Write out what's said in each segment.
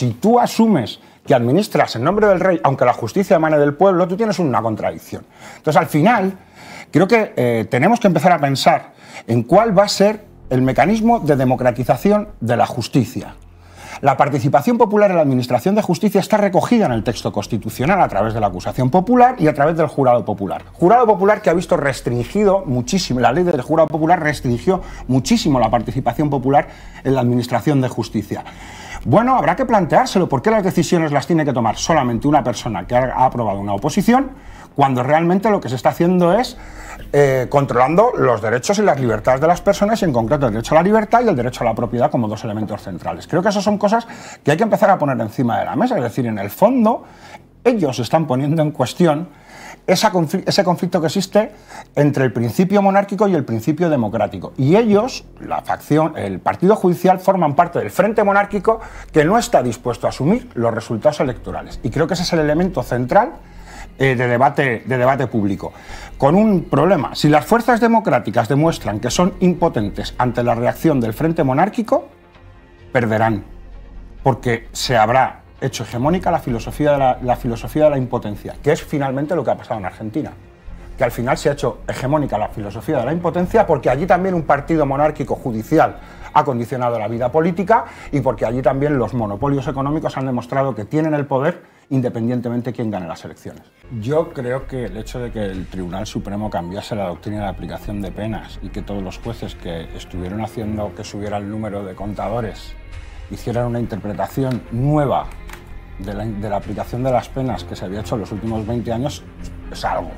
si tú asumes que administras en nombre del rey, aunque la justicia emane del pueblo, tú tienes una contradicción. Entonces, al final, creo que eh, tenemos que empezar a pensar en cuál va a ser el mecanismo de democratización de la justicia. La participación popular en la Administración de Justicia está recogida en el texto constitucional a través de la acusación popular y a través del jurado popular. Jurado popular que ha visto restringido muchísimo, la ley del jurado popular restringió muchísimo la participación popular en la Administración de Justicia. Bueno, habrá que planteárselo, ¿por qué las decisiones las tiene que tomar solamente una persona que ha aprobado una oposición? cuando realmente lo que se está haciendo es eh, controlando los derechos y las libertades de las personas, y en concreto el derecho a la libertad y el derecho a la propiedad como dos elementos centrales. Creo que esas son cosas que hay que empezar a poner encima de la mesa, es decir, en el fondo ellos están poniendo en cuestión ese conflicto que existe entre el principio monárquico y el principio democrático. Y ellos, la facción, el Partido Judicial, forman parte del Frente Monárquico que no está dispuesto a asumir los resultados electorales. Y creo que ese es el elemento central eh, de, debate, de debate público. Con un problema, si las fuerzas democráticas demuestran que son impotentes ante la reacción del Frente Monárquico, perderán, porque se habrá hecho hegemónica la filosofía, de la, filosofía de la impotencia, que es finalmente lo que ha pasado en Argentina. Que al final se ha hecho hegemónica la filosofía de la impotencia porque allí también un partido monárquico judicial ha condicionado la vida política y porque allí también los monopolios económicos han demostrado que tienen el poder independientemente de quién gane las elecciones. Yo creo que el hecho de que el Tribunal Supremo cambiase la doctrina de aplicación de penas y que todos los jueces que estuvieron haciendo que subiera el número de contadores hicieran una interpretación nueva de la, aplicación de las penas que se había hecho en los últimos 20 años es algo.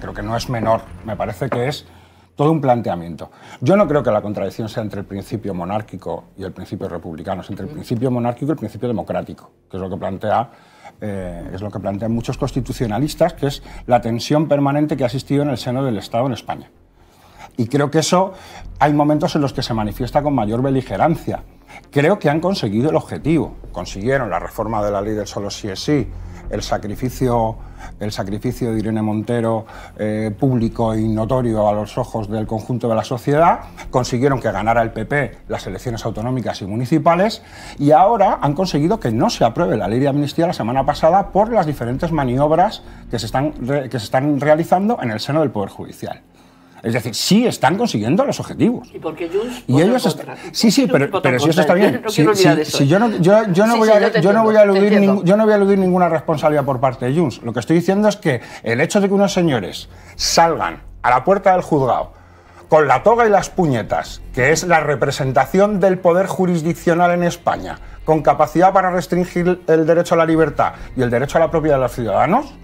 creo que no es menor. Me parece que es todo un planteamiento. Yo no creo que la contradicción sea entre el principio monárquico y el principio republicano, es entre el mm. principio monárquico y el principio democrático, que es lo que plantea eh, es lo que plantean muchos constitucionalistas, que es la tensión permanente que ha existido en el seno del Estado en España. Y creo que eso hay momentos en los que se manifiesta con mayor beligerancia. Creo que han conseguido el objetivo. Consiguieron la reforma de la ley del solo sí es sí, el sacrificio, el sacrificio de Irene Montero eh, público y notorio a los ojos del conjunto de la sociedad, consiguieron que ganara el PP las elecciones autonómicas y municipales y ahora han conseguido que no se apruebe la ley de amnistía la semana pasada por las diferentes maniobras que se están, que se están realizando en el seno del Poder Judicial. Es decir, sí están consiguiendo los objetivos. Y porque Junts y ellos Sí, sí, pero, si eso está bien. yo no, voy a, aludir yo no voy a ninguna responsabilidad por parte de Junts. Lo que estoy diciendo es que el hecho de que unos señores salgan a la puerta del juzgado con la toga y las puñetas, que es la representación del poder jurisdiccional en España, con capacidad para restringir el derecho a la libertad y el derecho a la propiedad de los ciudadanos,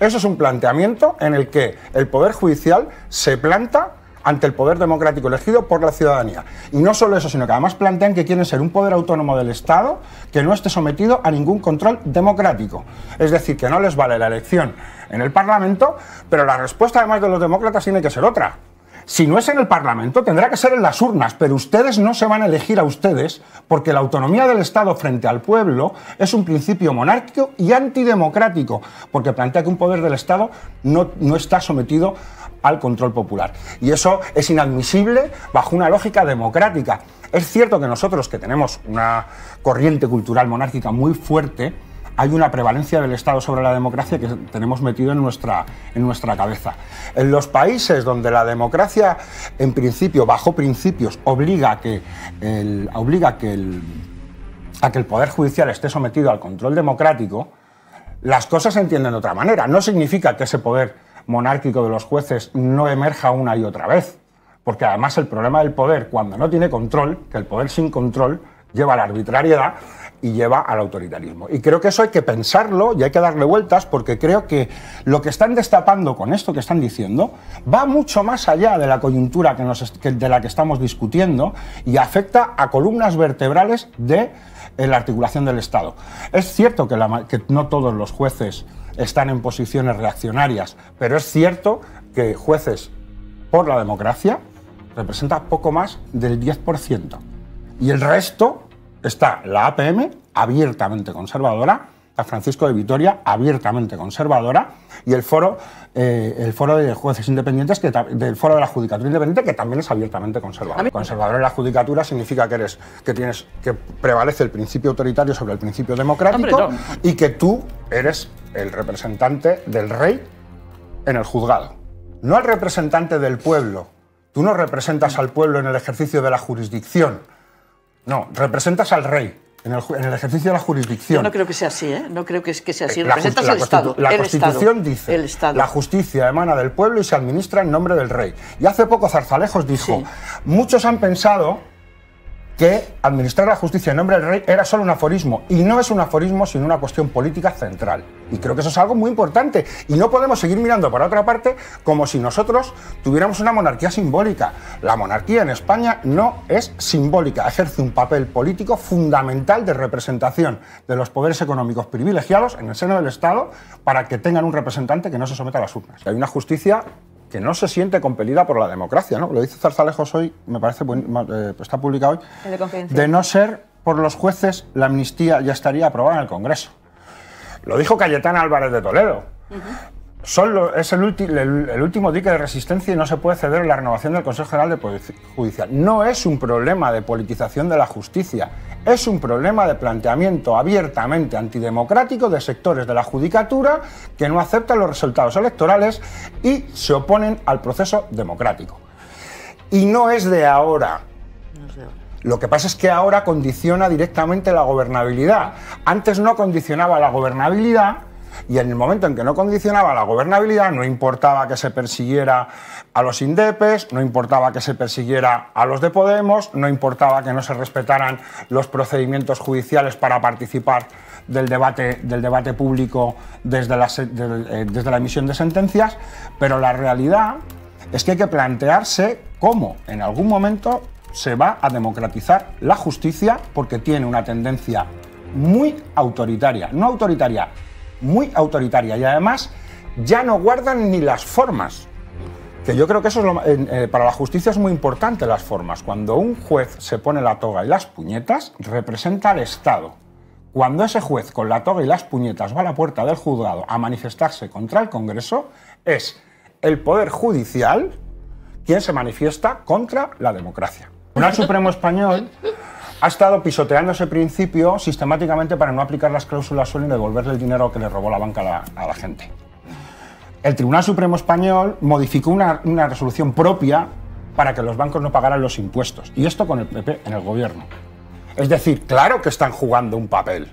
eso es un planteamiento en el que el Poder Judicial se planta ante el poder democrático elegido por la ciudadanía. Y no solo eso, sino que además plantean que quieren ser un poder autónomo del Estado que no esté sometido a ningún control democrático. Es decir, que no les vale la elección en el Parlamento, pero la respuesta además de los demócratas tiene que ser otra. Si no es en el Parlamento, tendrá que ser en las urnas, pero ustedes no se van a elegir a ustedes porque la autonomía del Estado frente al pueblo es un principio monárquico y antidemocrático, porque plantea que un poder del Estado no, no está sometido al control popular. Y eso es inadmisible bajo una lógica democrática. Es cierto que nosotros, que tenemos una corriente cultural monárquica muy fuerte, hay una prevalencia del Estado sobre la democracia que tenemos metido en nuestra, en nuestra cabeza. En los países donde la democracia, en principio, bajo principios, obliga a que el, obliga que a que el Poder Judicial esté sometido al control democrático, las cosas se entienden de otra manera. No significa que ese poder monárquico de los jueces no emerja una y otra vez, porque además el problema del poder, cuando no tiene control, que el poder sin control lleva a la arbitrariedad, y lleva al autoritarismo. Y creo que eso hay que pensarlo y hay que darle vueltas porque creo que lo que están destapando con esto que están diciendo va mucho más allá de la coyuntura que de la que estamos discutiendo y afecta a columnas vertebrales de eh, la articulación del Estado. Es cierto que, no todos los jueces están en posiciones reaccionarias, pero es cierto que jueces por la democracia representan poco más del 10%. Y el resto está la APM, abiertamente conservadora, la Francisco de Vitoria, abiertamente conservadora, y el foro, eh, el foro de jueces independientes, que, del foro de la judicatura independiente, que también es abiertamente conservador. Conservador en la judicatura significa que eres, que tienes, que prevalece el principio autoritario sobre el principio democrático y que tú eres el representante del rey en el juzgado, no el representante del pueblo. Tú no representas al pueblo en el ejercicio de la jurisdicción no, representas al rey. En el, ejercicio de la jurisdicción. Yo no creo que sea así, ¿eh? No creo que, sea así. Eh, representas al Estado. La Constitución dice: el Estado. la justicia emana del pueblo y se administra en nombre del rey. Y hace poco Zarzalejos dijo: muchos han pensado que administrar la justicia en nombre del rey era solo un aforismo. Y no es un aforismo, sino una cuestión política central. Y creo que eso es algo muy importante. Y no podemos seguir mirando para otra parte como si nosotros tuviéramos una monarquía simbólica. La monarquía en España no es simbólica. Ejerce un papel político fundamental de representación de los poderes económicos privilegiados en el seno del Estado para que tengan un representante que no se someta a las urnas. hay una justicia que no se siente compelida por la democracia, ¿no? Lo dice Zarzalejos hoy, me parece, eh, está publicado hoy, de, no ser por los jueces, la amnistía ya estaría aprobada en el Congreso. Lo dijo Cayetán Álvarez de Toledo es el, último dique de resistencia y no se puede ceder la renovación del Consejo General de Poder Judicial. No es un problema de politización de la justicia, es un problema de planteamiento abiertamente antidemocrático de sectores de la judicatura que no aceptan los resultados electorales y se oponen al proceso democrático. Y no es de ahora. No es de ahora. Lo que pasa es que ahora condiciona directamente la gobernabilidad. Antes no condicionaba la gobernabilidad y en el momento en que no condicionaba la gobernabilidad, no importaba que se persiguiera a los indepes, no importaba que se persiguiera a los de Podemos, no importaba que no se respetaran los procedimientos judiciales para participar del debate, del debate público desde la, eh, desde la emisión de sentencias, pero la realidad es que hay que plantearse cómo en algún momento se va a democratizar la justicia porque tiene una tendencia muy autoritaria, no autoritaria, muy autoritaria y además ya no guardan ni las formas. Que yo creo que eso es eh, para la justicia es muy importante las formas. Cuando un juez se pone la toga y las puñetas, representa al Estado. Cuando ese juez con la toga y las puñetas va a la puerta del juzgado a manifestarse contra el Congreso, es el Poder Judicial quien se manifiesta contra la democracia. El Supremo Español ha estado pisoteando ese principio sistemáticamente para no aplicar las cláusulas suelo y devolverle el dinero que le robó la banca a la, gente. El Tribunal Supremo Español modificó una, resolución propia para que los bancos no pagaran los impuestos. Y esto con el PP en el gobierno. Es decir, claro que están jugando un papel.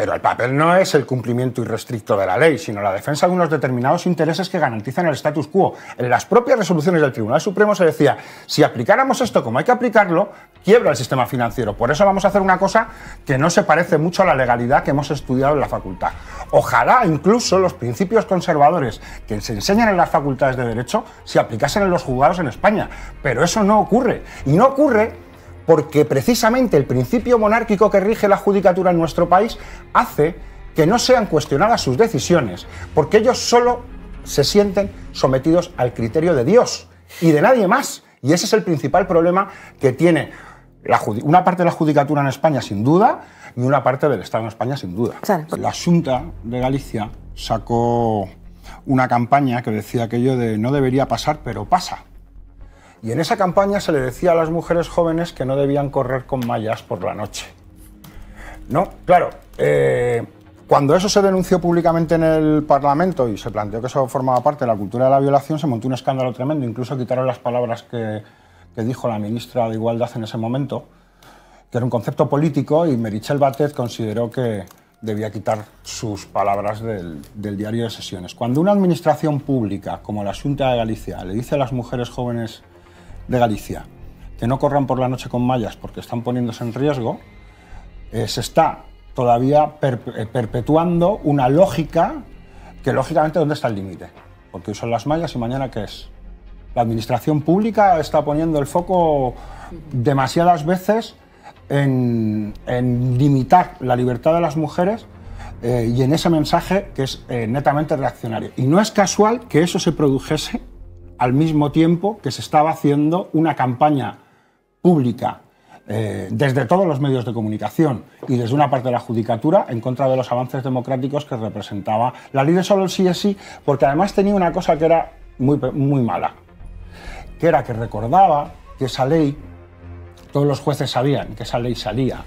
Pero el papel no es el cumplimiento irrestricto de la ley, sino la defensa de unos determinados intereses que garantizan el status quo. En las propias resoluciones del Tribunal Supremo se decía, si aplicáramos esto como hay que aplicarlo, quiebra el sistema financiero. Por eso vamos a hacer una cosa que no se parece mucho a la legalidad que hemos estudiado en la facultad. Ojalá incluso los principios conservadores que se enseñan en las facultades de Derecho se aplicasen en los juzgados en España. Pero eso no ocurre. Y no ocurre porque precisamente el principio monárquico que rige la judicatura en nuestro país hace que no sean cuestionadas sus decisiones, porque ellos solo se sienten sometidos al criterio de Dios y de nadie más. Y ese es el principal problema que tiene una parte de la judicatura en España, sin duda, y una parte del Estado en España, sin duda. La Junta de Galicia sacó una campaña que decía aquello de no debería pasar, pero pasa. Y en esa campaña se le decía a las mujeres jóvenes que no debían correr con mallas por la noche. ¿No? Claro, eh, cuando eso se denunció públicamente en el Parlamento y se planteó que eso formaba parte de la cultura de la violación, se montó un escándalo tremendo. Incluso quitaron las palabras que, dijo la ministra de Igualdad en ese momento, que era un concepto político, y Merichel Batet consideró que debía quitar sus palabras del, del diario de sesiones. Cuando una administración pública como la Junta de Galicia le dice a las mujeres jóvenes de Galicia, que no corran por la noche con mallas porque están poniéndose en riesgo, eh, se está todavía eh, perpetuando una lógica que lógicamente dónde está el límite. Porque hoy son las mallas y mañana qué es. La administración pública está poniendo el foco demasiadas veces en, limitar la libertad de las mujeres eh, y en ese mensaje que es netamente reaccionario. Y no es casual que eso se produjese al mismo tiempo que se estaba haciendo una campaña pública eh, desde todos los medios de comunicación y desde una parte de la judicatura en contra de los avances democráticos que representaba la ley de solo el sí sí, porque además tenía una cosa que era muy, muy mala, que era que recordaba que esa ley, todos los jueces sabían que esa ley salía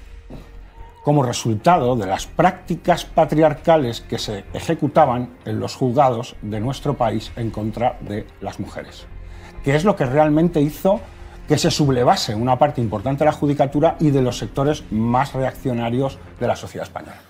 como resultado de las prácticas patriarcales que se ejecutaban en los juzgados de nuestro país en contra de las mujeres, que es lo que realmente hizo que se sublevase una parte importante de la judicatura y de los sectores más reaccionarios de la sociedad española.